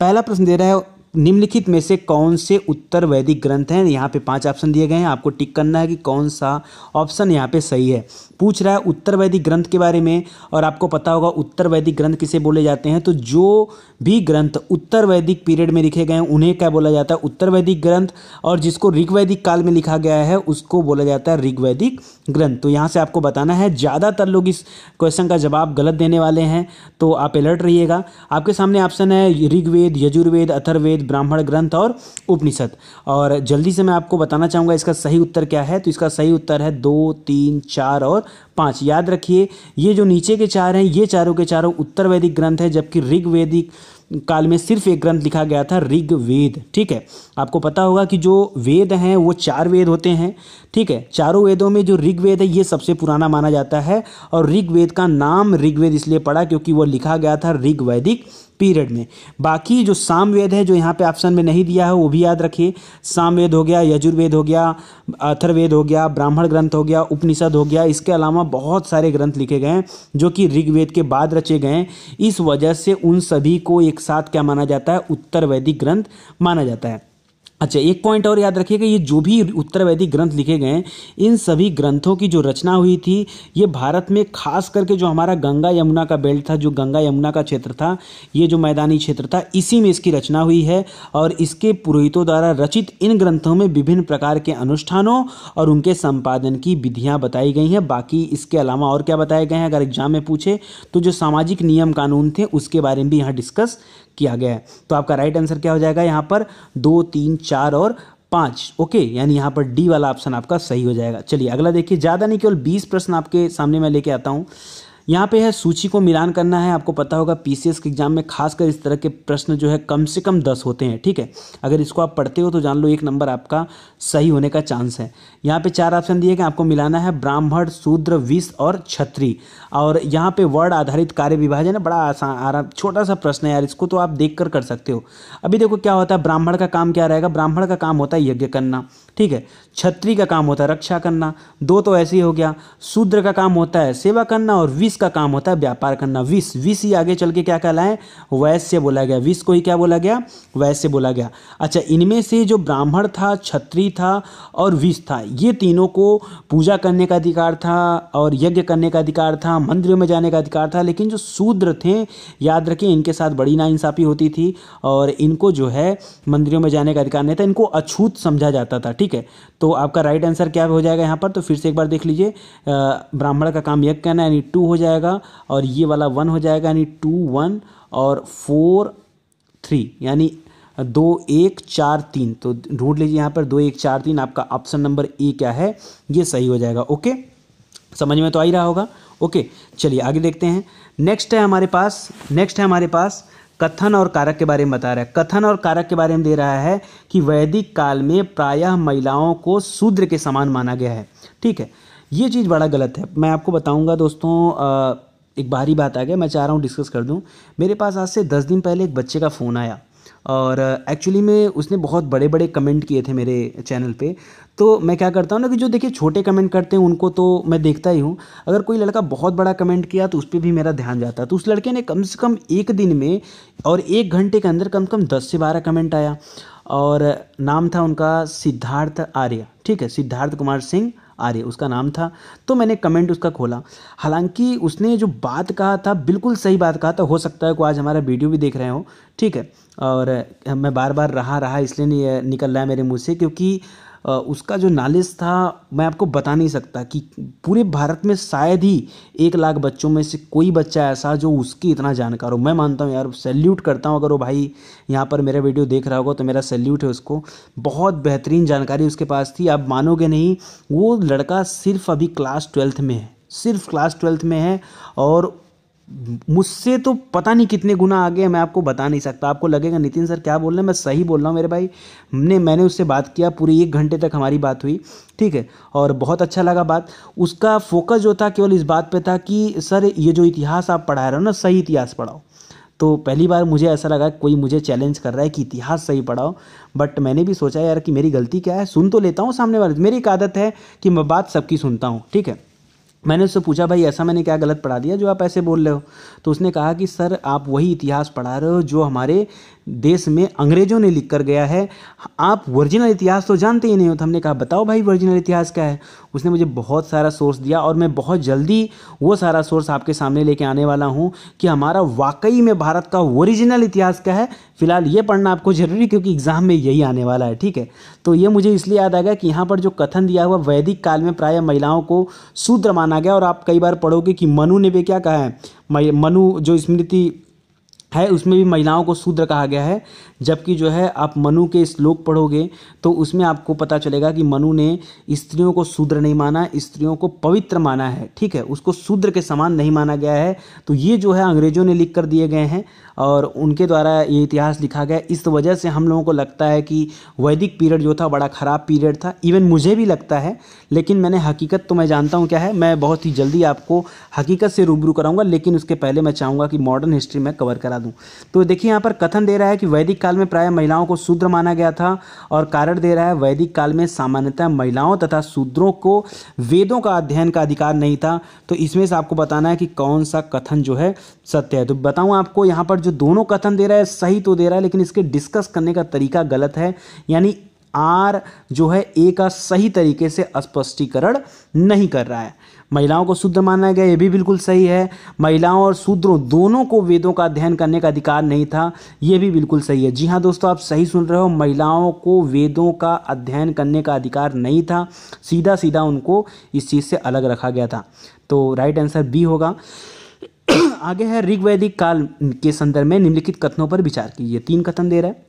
पहला प्रश्न दे रहा है निम्नलिखित में से कौन से उत्तर वैदिक ग्रंथ हैं यहाँ पे पांच ऑप्शन दिए गए हैं आपको टिक करना है कि कौन सा ऑप्शन यहाँ पे सही है पूछ रहा है उत्तर वैदिक ग्रंथ के बारे में और आपको पता होगा उत्तर वैदिक ग्रंथ किसे बोले जाते हैं तो जो भी ग्रंथ उत्तर वैदिक पीरियड में लिखे गए हैं उन्हें क्या बोला जाता है उत्तर वैदिक ग्रंथ और जिसको ऋग्वैदिक काल में लिखा गया है उसको बोला जाता है ऋग्वैदिक ग्रंथ तो यहाँ से आपको बताना है ज़्यादातर लोग इस क्वेश्चन का जवाब गलत देने वाले हैं तो आप अलर्ट रहिएगा आपके सामने ऑप्शन है ऋग्वेद यजुर्वेद अथर्वेद वेद ब्राह्मण ग्रंथ और उपनिषद और जल्दी से मैं आपको बताना चाहूँगा इसका सही उत्तर क्या है तो इसका सही उत्तर है दो तीन चार और पाँच याद रखिए ये जो नीचे के चार हैं ये चारों के चारों उत्तर वैदिक ग्रंथ है जबकि ऋग्वेदिक काल में सिर्फ एक ग्रंथ लिखा गया था ऋग्वेद ठीक है आपको पता होगा कि जो वेद हैं वो चार वेद होते हैं ठीक है चारों वेदों में जो ऋग्वेद है ये सबसे पुराना माना जाता है और ऋग्वेद का नाम ऋग्वेद इसलिए पड़ा क्योंकि वो लिखा गया था ऋग्वैदिक पीरियड में बाकी जो सामवेद है जो यहाँ पे ऑप्शन में नहीं दिया है वो भी याद रखिए सामवेद हो गया यजुर्वेद हो गया अथर्वेद हो गया ब्राह्मण ग्रंथ हो गया उपनिषद हो गया इसके अलावा बहुत सारे ग्रंथ लिखे गए हैं जो कि ऋग्वेद के बाद रचे गए हैं इस वजह से उन सभी को एक साथ क्या माना जाता है उत्तर वैदिक ग्रंथ माना जाता है अच्छा एक पॉइंट और याद रखिएगा ये जो भी उत्तर वैदिक ग्रंथ लिखे गए हैं इन सभी ग्रंथों की जो रचना हुई थी ये भारत में खास करके जो हमारा गंगा यमुना का बेल्ट था जो गंगा यमुना का क्षेत्र था ये जो मैदानी क्षेत्र था इसी में इसकी रचना हुई है और इसके पुरोहितों द्वारा रचित इन ग्रंथों में विभिन्न प्रकार के अनुष्ठानों और उनके संपादन की विधियाँ बताई गई हैं बाकी इसके अलावा और क्या बताए गए हैं अगर एग्जाम में पूछे तो जो सामाजिक नियम कानून थे उसके बारे में भी यहाँ डिस्कस किया गया है तो आपका राइट आंसर क्या हो जाएगा यहाँ पर दो तीन चार और पाँच ओके यानी यहाँ पर डी वाला ऑप्शन आपका सही हो जाएगा चलिए अगला देखिए ज़्यादा नहीं केवल बीस प्रश्न आपके सामने मैं लेके आता हूँ यहाँ पे है सूची को मिलान करना है आपको पता होगा पी के एग्जाम में खासकर इस तरह के प्रश्न जो है कम से कम दस होते हैं ठीक है अगर इसको आप पढ़ते हो तो जान लो एक नंबर आपका सही होने का चांस है यहाँ पे चार ऑप्शन दिए गए आपको मिलाना है ब्राह्मण शूद्र विष और छत्री और यहाँ पे वर्ड आधारित कार्य विभाजन है बड़ा आसान आराम छोटा सा प्रश्न है यार इसको तो आप देख कर कर सकते हो अभी देखो क्या होता है ब्राह्मण का काम क्या रहेगा ब्राह्मण का काम होता है यज्ञ करना ठीक है छत्री का काम होता है रक्षा करना दो तो ऐसे ही हो गया शूद्र का काम होता है सेवा करना और विष का काम होता है व्यापार करना विष विष ही आगे चल के क्या कहलाए वैश्य बोला गया विष को ही क्या बोला गया वैश्य बोला गया अच्छा इनमें से जो ब्राह्मण था छत्री था और विष था ये तीनों को पूजा करने का अधिकार था और यज्ञ करने का अधिकार था मंदिर में जाने का अधिकार था लेकिन जो शूद्र थे याद रखें इनके साथ बड़ी नाइंसाफ़ी होती थी और इनको जो है मंदिरों में जाने का अधिकार नहीं था इनको अछूत समझा जाता था ठीक ठीक है तो आपका राइट आंसर क्या हो जाएगा यहाँ पर तो फिर से एक बार देख लीजिए ब्राह्मण का काम यज्ञ करना यानी टू हो जाएगा और ये वाला वन हो जाएगा यानी टू वन और फोर थ्री यानी दो एक चार तीन तो ढूंढ लीजिए यहाँ पर दो एक चार तीन आपका ऑप्शन नंबर ए क्या है ये सही हो जाएगा ओके समझ में तो आ ही रहा होगा ओके चलिए आगे देखते हैं नेक्स्ट है हमारे पास नेक्स्ट है हमारे पास कथन और कारक के बारे में बता रहा है कथन और कारक के बारे में दे रहा है कि वैदिक काल में प्रायः महिलाओं को शूद्र के समान माना गया है ठीक है ये चीज़ बड़ा गलत है मैं आपको बताऊंगा दोस्तों एक बाहरी बात आ गया मैं चाह रहा हूँ डिस्कस कर दूँ मेरे पास आज से दस दिन पहले एक बच्चे का फ़ोन आया और एक्चुअली uh, में उसने बहुत बड़े बड़े कमेंट किए थे मेरे चैनल पे तो मैं क्या करता हूँ ना कि जो देखिए छोटे कमेंट करते हैं उनको तो मैं देखता ही हूँ अगर कोई लड़का बहुत बड़ा कमेंट किया तो उस पर भी मेरा ध्यान जाता है तो उस लड़के ने कम से कम एक दिन में और एक घंटे के अंदर कम से कम दस से बारह कमेंट आया और नाम था उनका सिद्धार्थ आर्य ठीक है सिद्धार्थ कुमार सिंह आर्य उसका नाम था तो मैंने कमेंट उसका खोला हालांकि उसने जो बात कहा था बिल्कुल सही बात कहा था हो सकता है को आज हमारा वीडियो भी देख रहे हो ठीक है और मैं बार बार रहा रहा इसलिए निकल रहा है मेरे मुँह से क्योंकि उसका जो नॉलेज था मैं आपको बता नहीं सकता कि पूरे भारत में शायद ही एक लाख बच्चों में से कोई बच्चा ऐसा जो उसकी इतना जानकार हो मैं मानता हूँ यार सैल्यूट करता हूँ अगर वो भाई यहाँ पर मेरा वीडियो देख रहा होगा तो मेरा सैल्यूट है उसको बहुत बेहतरीन जानकारी उसके पास थी आप मानोगे नहीं वो लड़का सिर्फ अभी क्लास ट्वेल्थ में है सिर्फ क्लास ट्वेल्थ में है और मुझसे तो पता नहीं कितने गुना आगे मैं आपको बता नहीं सकता आपको लगेगा नितिन सर क्या बोल रहे हैं मैं सही बोल रहा हूँ मेरे भाई ने मैंने उससे बात किया पूरी एक घंटे तक हमारी बात हुई ठीक है और बहुत अच्छा लगा बात उसका फोकस जो था केवल इस बात पे था कि सर ये जो इतिहास आप पढ़ा रहे हो ना सही इतिहास पढ़ाओ तो पहली बार मुझे ऐसा लगा कोई मुझे चैलेंज कर रहा है कि इतिहास सही पढ़ाओ बट मैंने भी सोचा यार कि मेरी गलती क्या है सुन तो लेता हूँ सामने वाले मेरी एक आदत है कि मैं बात सबकी सुनता हूँ ठीक है मैंने उससे पूछा भाई ऐसा मैंने क्या गलत पढ़ा दिया जो आप ऐसे बोल रहे हो तो उसने कहा कि सर आप वही इतिहास पढ़ा रहे हो जो हमारे देश में अंग्रेज़ों ने लिख कर गया है आप ओरिजिनल इतिहास तो जानते ही नहीं हो तो हमने कहा बताओ भाई ओरिजिनल इतिहास क्या है उसने मुझे बहुत सारा सोर्स दिया और मैं बहुत जल्दी वो सारा सोर्स आपके सामने लेके आने वाला हूँ कि हमारा वाकई में भारत का ओरिजिनल इतिहास क्या है फिलहाल ये पढ़ना आपको ज़रूरी क्योंकि एग्ज़ाम में यही आने वाला है ठीक है तो ये मुझे इसलिए याद आ गया कि यहाँ पर जो कथन दिया हुआ वैदिक काल में प्राय महिलाओं को शूद्र माना गया और आप कई बार पढ़ोगे कि मनु ने भी क्या कहा है मनु जो स्मृति है उसमें भी महिलाओं को शूद्र कहा गया है जबकि जो है आप मनु के श्लोक पढ़ोगे तो उसमें आपको पता चलेगा कि मनु ने स्त्रियों को शूद्र नहीं माना स्त्रियों को पवित्र माना है ठीक है उसको शूद्र के समान नहीं माना गया है तो ये जो है अंग्रेजों ने लिख कर दिए गए हैं और उनके द्वारा ये इतिहास लिखा गया इस वजह से हम लोगों को लगता है कि वैदिक पीरियड जो था बड़ा ख़राब पीरियड था इवन मुझे भी लगता है लेकिन मैंने हकीकत तो मैं जानता हूँ क्या है मैं बहुत ही जल्दी आपको हकीकत से रूबरू कराऊंगा लेकिन उसके पहले मैं चाहूँगा कि मॉडर्न हिस्ट्री में कवर करा दूँ तो देखिए यहाँ पर कथन दे रहा है कि वैदिक काल में प्राय महिलाओं को शूद्र माना गया था और कारण दे रहा है वैदिक काल में सामान्यतः महिलाओं तथा शूद्रों को वेदों का अध्ययन का अधिकार नहीं था तो इसमें से आपको बताना है कि कौन सा कथन जो है सत्य है तो बताऊँ आपको यहाँ पर जो जो दोनों कथन दे रहा है सही तो दे रहा है लेकिन इसके डिस्कस करने का तरीका गलत है यानी आर जो है ए का सही तरीके से स्पष्टीकरण नहीं कर रहा है महिलाओं को शूद्र माना गया ये भी बिल्कुल सही है महिलाओं और शूद्रों दोनों को वेदों का अध्ययन करने का अधिकार नहीं था ये भी बिल्कुल सही है जी हाँ दोस्तों आप सही सुन रहे हो महिलाओं को वेदों का अध्ययन करने का अधिकार नहीं था सीधा सीधा उनको इस चीज़ से अलग रखा गया था तो राइट आंसर बी होगा आगे है ऋग्वैदिक काल के संदर्भ में निम्नलिखित कथनों पर विचार की ये तीन कथन दे रहा है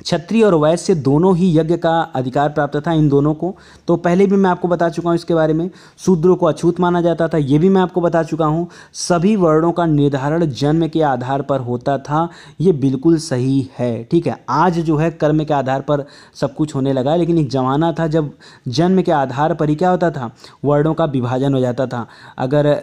क्षत्रिय और वैश्य दोनों ही यज्ञ का अधिकार प्राप्त था इन दोनों को तो पहले भी मैं आपको बता चुका हूँ इसके बारे में शूद्रों को अछूत माना जाता था ये भी मैं आपको बता चुका हूँ सभी वर्णों का निर्धारण जन्म के आधार पर होता था ये बिल्कुल सही है ठीक है आज जो है कर्म के आधार पर सब कुछ होने लगा लेकिन एक जमाना था जब जन्म के आधार पर ही क्या होता था वर्णों का विभाजन हो जाता था अगर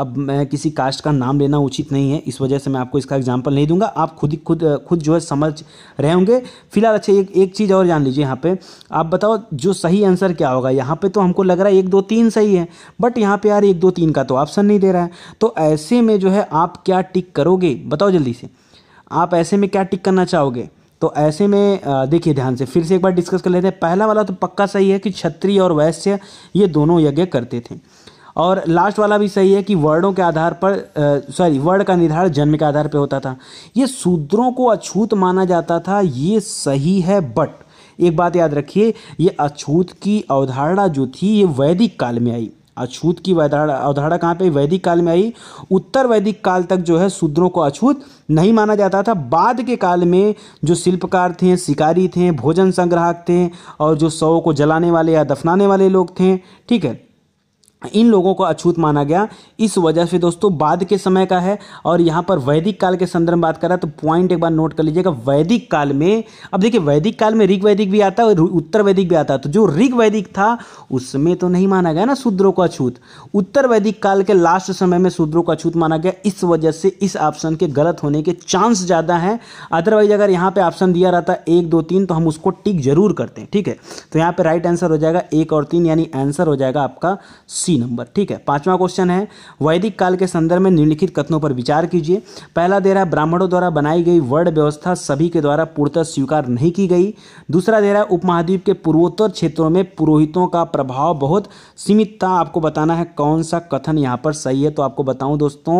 अब मैं किसी कास्ट का नाम लेना उचित नहीं है इस वजह से मैं आपको इसका एग्जाम्पल नहीं दूंगा आप खुद खुद खुद जो है समझ रहे होंगे फिलहाल अच्छा एक एक चीज़ और जान लीजिए यहाँ पे आप बताओ जो सही आंसर क्या होगा यहाँ पे तो हमको लग रहा है एक दो तीन सही है बट यहाँ पे यार एक दो तीन का तो ऑप्शन नहीं दे रहा है तो ऐसे में जो है आप क्या टिक करोगे बताओ जल्दी से आप ऐसे में क्या टिक करना चाहोगे तो ऐसे में देखिए ध्यान से फिर से एक बार डिस्कस कर लेते हैं पहला वाला तो पक्का सही है कि क्षत्रिय और वैश्य ये दोनों यज्ञ करते थे और लास्ट वाला भी सही है कि वर्णों के आधार पर सॉरी वर्ण का निर्धारण जन्म के आधार पर होता था ये शूद्रों को अछूत माना जाता था ये सही है बट एक बात याद रखिए ये अछूत की अवधारणा जो थी ये वैदिक काल में आई अछूत की अवधारणा कहाँ पे वैदिक काल में आई उत्तर वैदिक काल तक जो है शूद्रों को अछूत नहीं माना जाता था बाद के काल में जो शिल्पकार थे शिकारी थे भोजन संग्राहक थे और जो शवों को जलाने वाले या दफनाने वाले लोग थे ठीक है इन लोगों को अछूत माना गया इस वजह से दोस्तों बाद के समय का है और यहाँ पर वैदिक काल के संदर्भ में बात करा तो पॉइंट एक बार नोट कर लीजिएगा वैदिक काल में अब देखिए वैदिक काल में ऋग वैदिक भी आता है और उत्तर वैदिक भी आता है तो जो ऋग वैदिक था उसमें तो नहीं माना गया ना शूद्रों को अछूत उत्तर वैदिक काल के लास्ट समय में शूद्रों को अछूत माना गया इस वजह से इस ऑप्शन के गलत होने के चांस ज़्यादा हैं अदरवाइज अगर यहाँ पर ऑप्शन दिया रहता एक दो तीन तो हम उसको टिक जरूर करते हैं ठीक है तो यहाँ पर राइट आंसर हो जाएगा एक और तीन यानी आंसर हो जाएगा आपका सी नंबर ठीक है पांचवा क्वेश्चन है वैदिक काल के संदर्भ में निम्नलिखित कथनों पर विचार कीजिए पहला दे रहा है ब्राह्मणों द्वारा बनाई गई वर्ण व्यवस्था सभी के द्वारा पूर्णतः स्वीकार नहीं की गई दूसरा दे रहा है उपमहाद्वीप के पूर्वोत्तर क्षेत्रों में पुरोहितों का प्रभाव बहुत सीमित था आपको बताना है कौन सा कथन यहाँ पर सही है तो आपको बताऊँ दोस्तों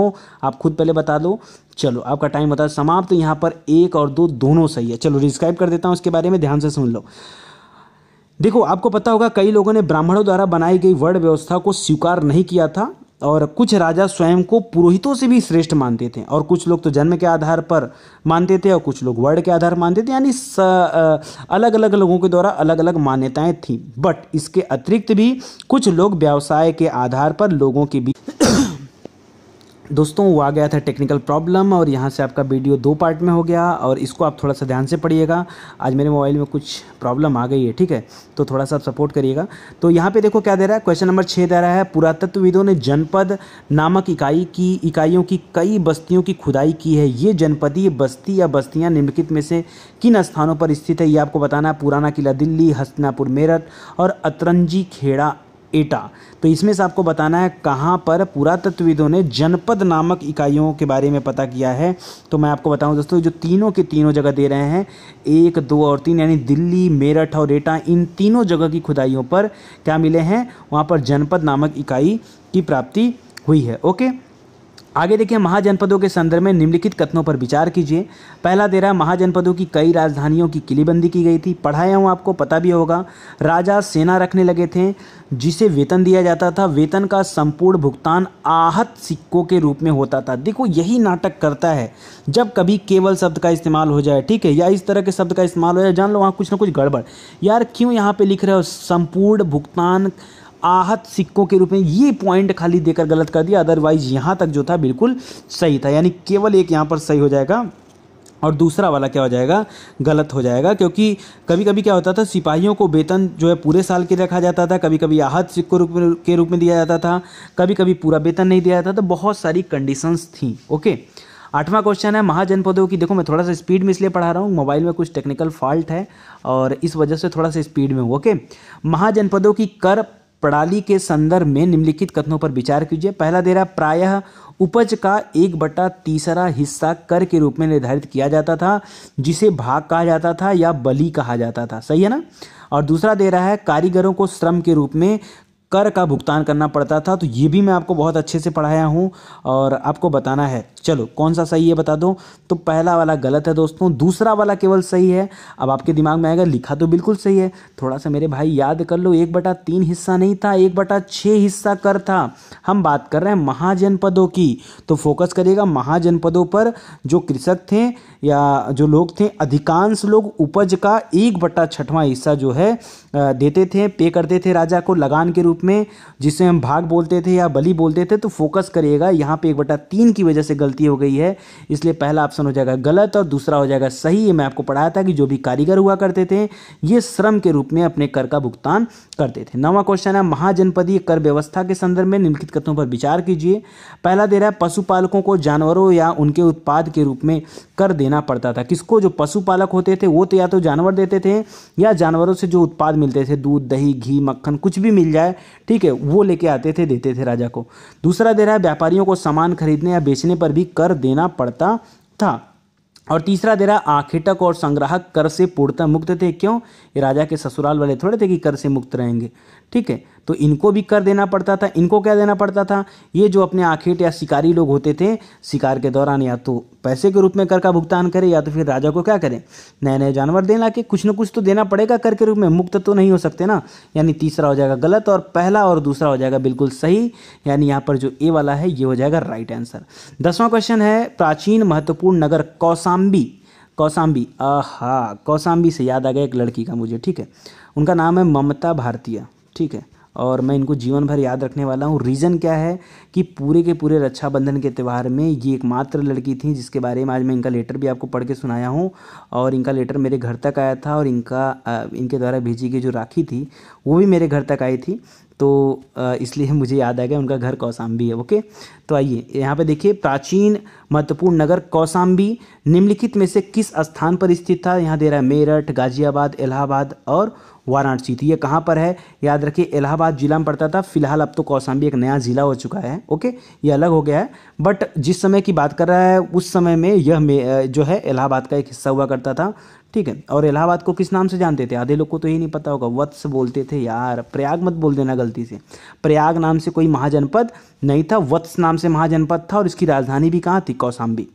आप खुद पहले बता दो चलो आपका टाइम बता समाप्त तो यहाँ पर एक और दो दोनों सही है चलो रिस्क्राइब कर देता हूँ उसके बारे में ध्यान से सुन लो देखो आपको पता होगा कई लोगों ने ब्राह्मणों द्वारा बनाई गई वर्ण व्यवस्था को स्वीकार नहीं किया था और कुछ राजा स्वयं को पुरोहितों से भी श्रेष्ठ मानते थे और कुछ लोग तो जन्म के आधार पर मानते थे और कुछ लोग वर्ड के आधार मानते थे यानी अलग अलग लोगों के द्वारा अलग अलग मान्यताएं थीं बट इसके अतिरिक्त भी कुछ लोग व्यवसाय के आधार पर लोगों के बीच दोस्तों वो आ गया था टेक्निकल प्रॉब्लम और यहाँ से आपका वीडियो दो पार्ट में हो गया और इसको आप थोड़ा सा ध्यान से पढ़िएगा आज मेरे मोबाइल में कुछ प्रॉब्लम आ गई है ठीक है तो थोड़ा सा आप सपोर्ट करिएगा तो यहाँ पे देखो क्या दे रहा है क्वेश्चन नंबर छः दे रहा है पुरातत्वविदों ने जनपद नामक इकाई की इकाइयों की कई बस्तियों की खुदाई की है ये जनपदीय बस्ती या बस्तियाँ निम्नलिखित में से किन स्थानों पर स्थित है ये आपको बताना है पुराना किला दिल्ली हस्तिनापुर मेरठ और अतरंजी खेड़ा एटा तो इसमें से आपको बताना है कहाँ पर पुरातत्वविदों ने जनपद नामक इकाइयों के बारे में पता किया है तो मैं आपको बताऊं दोस्तों जो तीनों के तीनों जगह दे रहे हैं एक दो और तीन यानी दिल्ली मेरठ और एटा इन तीनों जगह की खुदाइयों पर क्या मिले हैं वहाँ पर जनपद नामक इकाई की प्राप्ति हुई है ओके आगे देखिए महाजनपदों के संदर्भ में निम्नलिखित कथनों पर विचार कीजिए पहला दे रहा है महाजनपदों की कई राजधानियों की किलीबंदी की गई थी पढ़ाया हूँ आपको पता भी होगा राजा सेना रखने लगे थे जिसे वेतन दिया जाता था वेतन का संपूर्ण भुगतान आहत सिक्कों के रूप में होता था देखो यही नाटक करता है जब कभी केवल शब्द का इस्तेमाल हो जाए ठीक है या इस तरह के शब्द का इस्तेमाल हो जाए जान लो वहाँ कुछ ना कुछ गड़बड़ यार क्यों यहाँ पर लिख रहे हो संपूर्ण भुगतान आहत सिक्कों के रूप में ये पॉइंट खाली देकर गलत कर दिया अदरवाइज यहाँ तक जो था बिल्कुल सही था यानी केवल एक यहाँ पर सही हो जाएगा और दूसरा वाला क्या हो जाएगा गलत हो जाएगा क्योंकि कभी कभी क्या होता था सिपाहियों को वेतन जो है पूरे साल के रखा जाता था कभी कभी आहत सिक्को के रूप में दिया जाता था कभी कभी पूरा वेतन नहीं दिया जाता था तो बहुत सारी कंडीशंस थी ओके आठवां क्वेश्चन है महाजनपदों की देखो मैं थोड़ा सा स्पीड में इसलिए पढ़ा रहा हूँ मोबाइल में कुछ टेक्निकल फॉल्ट है और इस वजह से थोड़ा सा स्पीड में हूँ ओके महाजनपदों की कर प्रणाली के संदर्भ में निम्नलिखित कथनों पर विचार कीजिए पहला दे रहा प्रायः उपज का एक बटा तीसरा हिस्सा कर के रूप में निर्धारित किया जाता था जिसे भाग कहा जाता था या बली कहा जाता था सही है ना और दूसरा दे रहा है कारीगरों को श्रम के रूप में कर का भुगतान करना पड़ता था तो ये भी मैं आपको बहुत अच्छे से पढ़ाया हूँ और आपको बताना है चलो कौन सा सही है बता दो तो पहला वाला गलत है दोस्तों दूसरा वाला केवल सही है अब आपके दिमाग में आएगा लिखा तो बिल्कुल सही है थोड़ा सा मेरे भाई याद कर लो एक बटा तीन हिस्सा नहीं था एक बटा छः हिस्सा कर था हम बात कर रहे हैं महाजनपदों की तो फोकस करिएगा महाजनपदों पर जो कृषक थे या जो लोग थे अधिकांश लोग उपज का एक बटा छठवां हिस्सा जो है देते थे पे करते थे राजा को लगान के रूप रूप में जिसे हम भाग बोलते थे या बलि बोलते थे तो फोकस करिएगा यहाँ पे एक बटा तीन की वजह से गलती हो गई है इसलिए पहला ऑप्शन हो जाएगा गलत और दूसरा हो जाएगा सही ये मैं आपको पढ़ाया था कि जो भी कारीगर हुआ करते थे ये श्रम के रूप में अपने कर का भुगतान करते थे नवा क्वेश्चन है महाजनपदीय कर व्यवस्था के संदर्भ में निम्नलिखित कथनों पर विचार कीजिए पहला दे रहा है पशुपालकों को जानवरों या उनके उत्पाद के रूप में कर देना पड़ता था किसको जो पशुपालक होते थे वो तो या तो जानवर देते थे या जानवरों से जो उत्पाद मिलते थे दूध दही घी मक्खन कुछ भी मिल जाए ठीक है वो लेके आते थे देते थे राजा को दूसरा दे रहा है व्यापारियों को सामान खरीदने या बेचने पर भी कर देना पड़ता था और तीसरा दे रहा आखेटक और संग्राहक कर से पूर्णतः मुक्त थे क्यों ये राजा के ससुराल वाले थोड़े थे कि कर से मुक्त रहेंगे ठीक है तो इनको भी कर देना पड़ता था इनको क्या देना पड़ता था ये जो अपने आखेट या शिकारी लोग होते थे शिकार के दौरान या तो पैसे के रूप में कर का भुगतान करें या तो फिर राजा को क्या करें नए नए जानवर दें ला कुछ ना कुछ तो देना पड़ेगा कर के रूप में मुक्त तो नहीं हो सकते ना यानी तीसरा हो जाएगा गलत और पहला और दूसरा हो जाएगा बिल्कुल सही यानी यहाँ पर जो ए वाला है ये हो जाएगा राइट आंसर दसवां क्वेश्चन है प्राचीन महत्वपूर्ण नगर कौसाम्बी कौसाम्बी आ कौसाम्बी से याद आ गया एक लड़की का मुझे ठीक है उनका नाम है ममता भारतीय ठीक है और मैं इनको जीवन भर याद रखने वाला हूँ रीज़न क्या है कि पूरे के पूरे रक्षाबंधन के त्यौहार में ये एकमात्र लड़की थी जिसके बारे में आज मैं इनका लेटर भी आपको पढ़ के सुनाया हूँ और इनका लेटर मेरे घर तक आया था और इनका इनके द्वारा भेजी गई जो राखी थी वो भी मेरे घर तक आई थी तो इसलिए मुझे याद आ गया उनका घर कौसाम्बी है ओके तो आइए यहाँ पे देखिए प्राचीन महत्वपूर्ण नगर कौसाम्बी निम्नलिखित में से किस स्थान पर स्थित था यहाँ दे रहा है मेरठ गाजियाबाद इलाहाबाद और वाराणसी थी तो ये कहाँ पर है याद रखिए इलाहाबाद जिला में पड़ता था फिलहाल अब तो कौसाम्बी एक नया ज़िला हो चुका है ओके ये अलग हो गया है बट जिस समय की बात कर रहा है उस समय में यह जो है इलाहाबाद का एक हिस्सा हुआ करता था ठीक है और इलाहाबाद को किस नाम से जानते थे आधे लोग को तो यही नहीं पता होगा वत्स बोलते थे यार प्रयाग मत बोल देना गलती से प्रयाग नाम से कोई महाजनपद नहीं था वत्स नाम से महाजनपद था और इसकी राजधानी भी कहाँ थी कौसाम्बी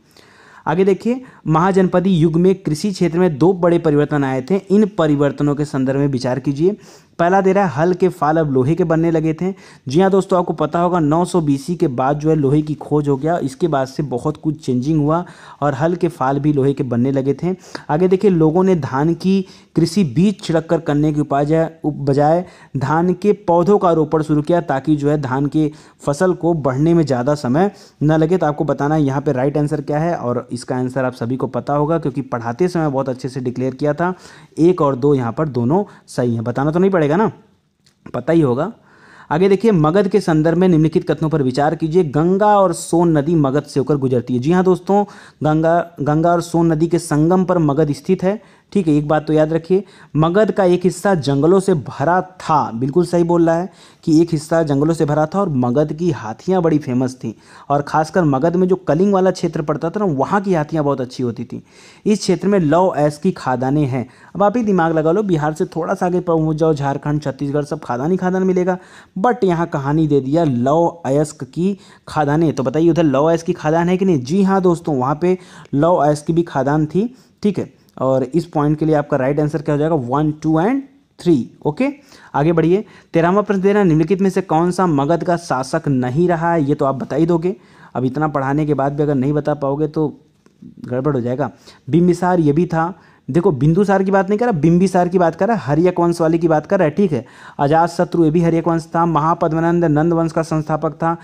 आगे देखिए महाजनपदी युग में कृषि क्षेत्र में दो बड़े परिवर्तन आए थे इन परिवर्तनों के संदर्भ में विचार कीजिए पहला दे रहा है हल के फाल अब लोहे के बनने लगे थे जी हाँ दोस्तों आपको पता होगा 900 बीसी के बाद जो है लोहे की खोज हो गया इसके बाद से बहुत कुछ चेंजिंग हुआ और हल के फाल भी लोहे के बनने लगे थे आगे देखिए लोगों ने धान की कृषि बीज छिड़क कर करने के उपाय बजाय धान के पौधों का रोपण शुरू किया ताकि जो है धान के फसल को बढ़ने में ज़्यादा समय न लगे तो आपको बताना है यहाँ पर राइट आंसर क्या है और इसका आंसर आप सभी को पता होगा क्योंकि पढ़ाते समय बहुत अच्छे से डिक्लेयर किया था एक और दो यहाँ पर दोनों सही हैं बताना तो नहीं पड़ेगा ना पता ही होगा आगे देखिए मगध के संदर्भ में निम्नलिखित कथनों पर विचार कीजिए गंगा और सोन नदी मगध से होकर गुजरती है जी हाँ दोस्तों गंगा गंगा और सोन नदी के संगम पर मगध स्थित है ठीक है एक बात तो याद रखिए मगध का एक हिस्सा जंगलों से भरा था बिल्कुल सही बोल रहा है कि एक हिस्सा जंगलों से भरा था और मगध की हाथियाँ बड़ी फेमस थी और खासकर मगध में जो कलिंग वाला क्षेत्र पड़ता था ना वहाँ की हाथियाँ बहुत अच्छी होती थी इस क्षेत्र में लव ऐस की खादानें हैं अब आप ही दिमाग लगा लो बिहार से थोड़ा सा आगे पहुँच जाओ झारखंड छत्तीसगढ़ सब खादान ही खादान मिलेगा बट यहाँ कहानी दे दिया लव अयस्क की खादानें तो बताइए उधर लव ऐस की खादान है कि नहीं जी हाँ दोस्तों वहाँ पर लव ऐस की भी खादान थी ठीक है और इस पॉइंट के लिए आपका राइट आंसर क्या हो जाएगा one two and three okay आगे बढ़िए तेरहवा प्रश्न दे रहा है निम्नलिखित में से कौन सा मगध का शासक नहीं रहा है ये तो आप बता ही दोगे अब इतना पढ़ाने के बाद भी अगर नहीं बता पाओगे तो गड़बड़ हो जाएगा बिम्बिसार ये भी था देखो बिंदुसार की बात नहीं कर रहा बिम्बिसार की बात कर रहा है हरियक वंश वाले की बात कर रहा है ठीक है अजात शत्रु ये भी हरियक वंश था महापद्मानंद नंद वंश का संस्थापक था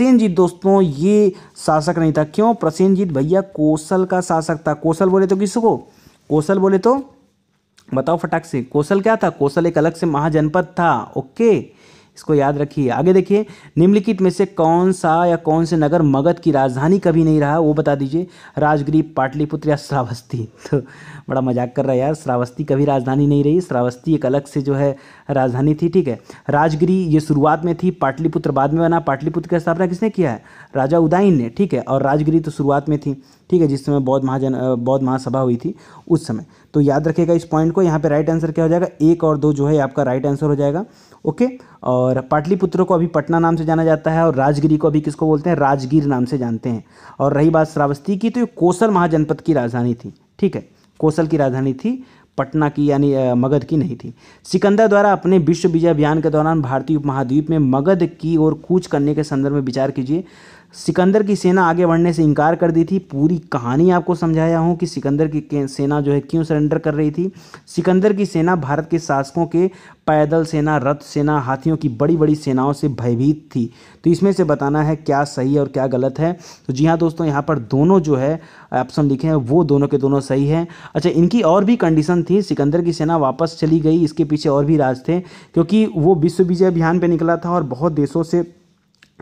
जीत दोस्तों ये शासक नहीं था क्यों जीत भैया कौशल का शासक था कौशल बोले तो किसको कोसल बोले तो बताओ फटाक से कोसल क्या था कोसल एक अलग से महाजनपद था ओके इसको याद रखिए आगे देखिए निम्नलिखित में से कौन सा या कौन से नगर मगध की राजधानी कभी नहीं रहा वो बता दीजिए राजगिरी पाटलिपुत्र या श्रावस्ती तो बड़ा मजाक कर रहा है यार श्रावस्ती कभी राजधानी नहीं रही श्रावस्ती एक अलग से जो है राजधानी थी ठीक है राजगिरी ये शुरुआत में थी पाटलिपुत्र बाद में बना पाटलिपुत्र की स्थापना किसने किया है राजा उदयन ने ठीक है और राजगिरी तो शुरुआत में थी ठीक है जिस समय बौद्ध महाजन बौद्ध महासभा हुई थी उस समय तो याद रखेगा इस पॉइंट को यहाँ पर राइट आंसर क्या हो जाएगा एक और दो जो है आपका राइट आंसर हो जाएगा ओके और पाटलिपुत्र को अभी पटना नाम से जाना जाता है और राजगिरी को अभी किसको बोलते हैं राजगीर नाम से जानते हैं और रही बात श्रावस्ती की तो ये कोसल महाजनपद की राजधानी थी ठीक है कौशल की राजधानी थी पटना की यानी मगध की नहीं थी सिकंदर द्वारा अपने विश्व विजय अभियान के दौरान भारतीय उपमहाद्वीप में मगध की ओर कूच करने के संदर्भ में विचार कीजिए सिकंदर की सेना आगे बढ़ने से इनकार कर दी थी पूरी कहानी आपको समझाया हूँ कि सिकंदर की सेना जो है क्यों सरेंडर कर रही थी सिकंदर की सेना भारत के शासकों के पैदल सेना रथ सेना हाथियों की बड़ी बड़ी सेनाओं से भयभीत थी तो इसमें से बताना है क्या सही है और क्या गलत है तो जी हाँ दोस्तों यहाँ पर दोनों जो है ऑप्शन लिखे हैं वो दोनों के दोनों सही हैं अच्छा इनकी और भी कंडीशन थी सिकंदर की सेना वापस चली गई इसके पीछे और भी राज थे क्योंकि वो विश्व विजय अभियान पर निकला था और बहुत देशों से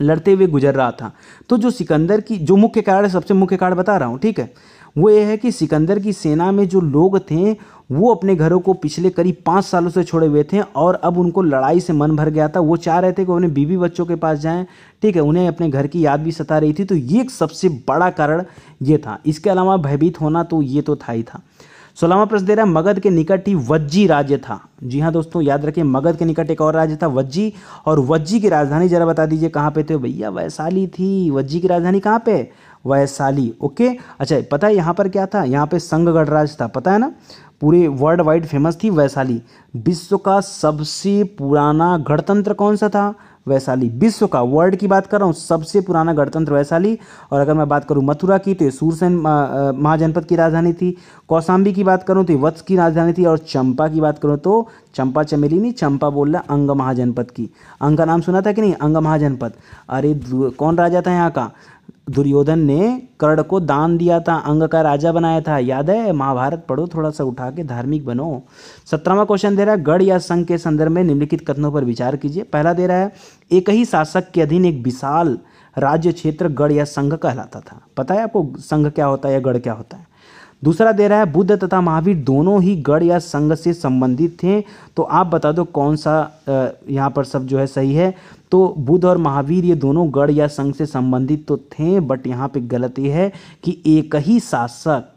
लड़ते हुए गुजर रहा था तो जो सिकंदर की जो मुख्य कारण सबसे मुख्य कारण बता रहा हूँ ठीक है वो ये है कि सिकंदर की सेना में जो लोग थे वो अपने घरों को पिछले करीब पाँच सालों से छोड़े हुए थे और अब उनको लड़ाई से मन भर गया था वो चाह रहे थे कि उन्हें बीवी बच्चों के पास जाएं ठीक है उन्हें अपने घर की याद भी सता रही थी तो ये एक सबसे बड़ा कारण ये था इसके अलावा भयभीत होना तो ये तो था ही था सोलहवा प्रश्न दे रहा है मगध के निकट ही वज्जी राज्य था जी हाँ दोस्तों याद रखिए मगध के निकट एक और राज्य था वज्जी और वज्जी की राजधानी जरा बता दीजिए कहाँ पे थे भैया वैशाली थी वज्जी की राजधानी कहाँ पे वैशाली ओके अच्छा पता है यहाँ पर क्या था यहाँ पे संघगढ़ राज था पता है ना पूरे वर्ल्ड वाइड फेमस थी वैशाली विश्व का सबसे पुराना गणतंत्र कौन सा था वैशाली विश्व का वर्ल्ड की बात कर रहा हूँ सबसे पुराना गणतंत्र वैशाली और अगर मैं बात करूँ मथुरा की तो ये सूरसेन महाजनपद की राजधानी थी कौशाम्बी की बात करूँ तो ये वत्स की राजधानी थी और चंपा की बात करूँ तो चंपा चमेली नहीं चंपा बोल रहा अंग महाजनपद की अंग का नाम सुना था कि नहीं अंग महाजनपद अरे कौन राजा था यहाँ का दुर्योधन ने कर्ण को दान दिया था अंग का राजा बनाया था याद है महाभारत पढ़ो थोड़ा सा उठा के धार्मिक बनो सत्रहवा क्वेश्चन दे रहा है गढ़ या संघ के संदर्भ में निम्नलिखित कथनों पर विचार कीजिए पहला दे रहा है एक ही शासक के अधीन एक विशाल राज्य क्षेत्र गढ़ या संघ कहलाता था पता है आपको संघ क्या होता है या गढ़ क्या होता है दूसरा दे रहा है बुद्ध तथा महावीर दोनों ही गढ़ या संघ से संबंधित थे तो आप बता दो कौन सा यहाँ पर सब जो है सही है तो बुध और महावीर ये दोनों गढ़ या संघ से संबंधित तो थे बट यहाँ पे गलत है कि एक ही शासक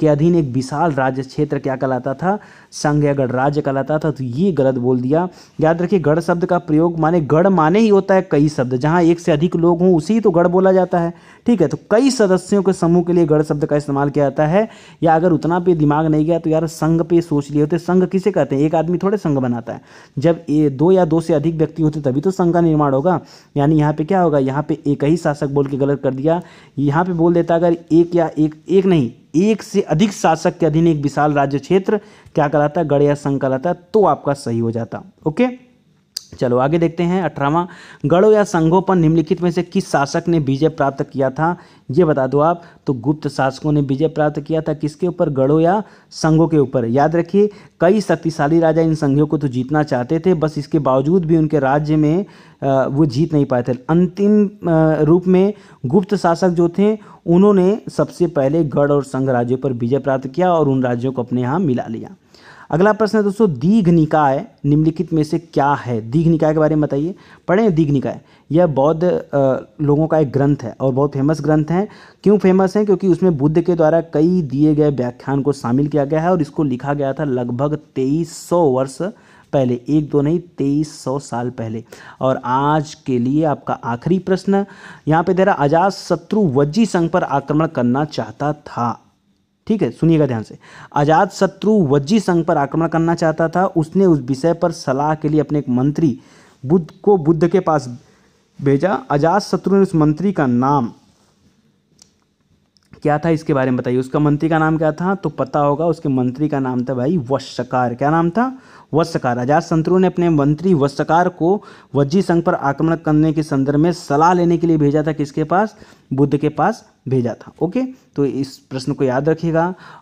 के अधीन एक विशाल राज्य क्षेत्र क्या कहलाता था संज्ञागढ़ राज्य कहलाता था तो ये गलत बोल दिया याद रखिए गढ़ शब्द का प्रयोग माने गढ़ माने ही होता है कई शब्द जहाँ एक से अधिक लोग हों उसी तो गढ़ बोला जाता है ठीक है तो कई सदस्यों के समूह के लिए गढ़ शब्द का इस्तेमाल किया जाता है या अगर उतना पे दिमाग नहीं गया तो यार संघ पे सोच लिए होते संघ किसे कहते हैं एक आदमी थोड़े संघ बनाता है जब ये दो या दो से अधिक व्यक्ति होते तभी तो संघ का निर्माण होगा यानी यहाँ पे क्या होगा यहाँ पे एक ही शासक बोल के गलत कर दिया यहाँ पे बोल देता अगर एक या एक एक नहीं एक से अधिक शासक के अधीन एक विशाल राज्य क्षेत्र क्या कहलाता है गढ़ या संघ कहलाता है तो आपका सही हो जाता ओके चलो आगे देखते हैं अठारहवा गढ़ों या संघों पर निम्नलिखित में से किस शासक ने विजय प्राप्त किया था ये बता दो आप तो गुप्त शासकों ने विजय प्राप्त किया था किसके ऊपर गढ़ों या संघों के ऊपर याद रखिए कई शक्तिशाली राजा इन संघों को तो जीतना चाहते थे बस इसके बावजूद भी उनके राज्य में वो जीत नहीं पाए थे अंतिम रूप में गुप्त शासक जो थे उन्होंने सबसे पहले गढ़ और संघ राज्यों पर विजय प्राप्त किया और उन राज्यों को अपने यहाँ मिला लिया अगला प्रश्न है दोस्तों दीघ निकाय निम्नलिखित में से क्या है दीघ निकाय के बारे में बताइए पढ़ें दीघ निकाय यह बौद्ध लोगों का एक ग्रंथ है और बहुत फेमस ग्रंथ है क्यों फेमस है क्योंकि उसमें बुद्ध के द्वारा कई दिए गए व्याख्यान को शामिल किया गया है और इसको लिखा गया था लगभग तेईस सौ वर्ष पहले एक दो नहीं तेईस सौ साल पहले और आज के लिए आपका आखिरी प्रश्न यहाँ पे दे रहा अजात शत्रु वज्जी संघ पर आक्रमण करना चाहता था ठीक है सुनिएगा ध्यान से आजाद शत्रु वज्जी संघ पर आक्रमण करना चाहता था उसने उस विषय पर सलाह के लिए अपने एक मंत्री बुद्ध को बुद्ध के पास भेजा अजात शत्रु ने उस मंत्री का नाम क्या था इसके बारे में बताइए उसका मंत्री का नाम क्या था तो पता होगा उसके मंत्री का नाम था भाई वशकार क्या नाम था वशकार अजात शत्रु ने अपने मंत्री वशकार को वज्जी संघ पर आक्रमण करने के संदर्भ में सलाह लेने के लिए भेजा था किसके पास बुद्ध के पास भेजा था ओके तो इस प्रश्न को याद रखिएगा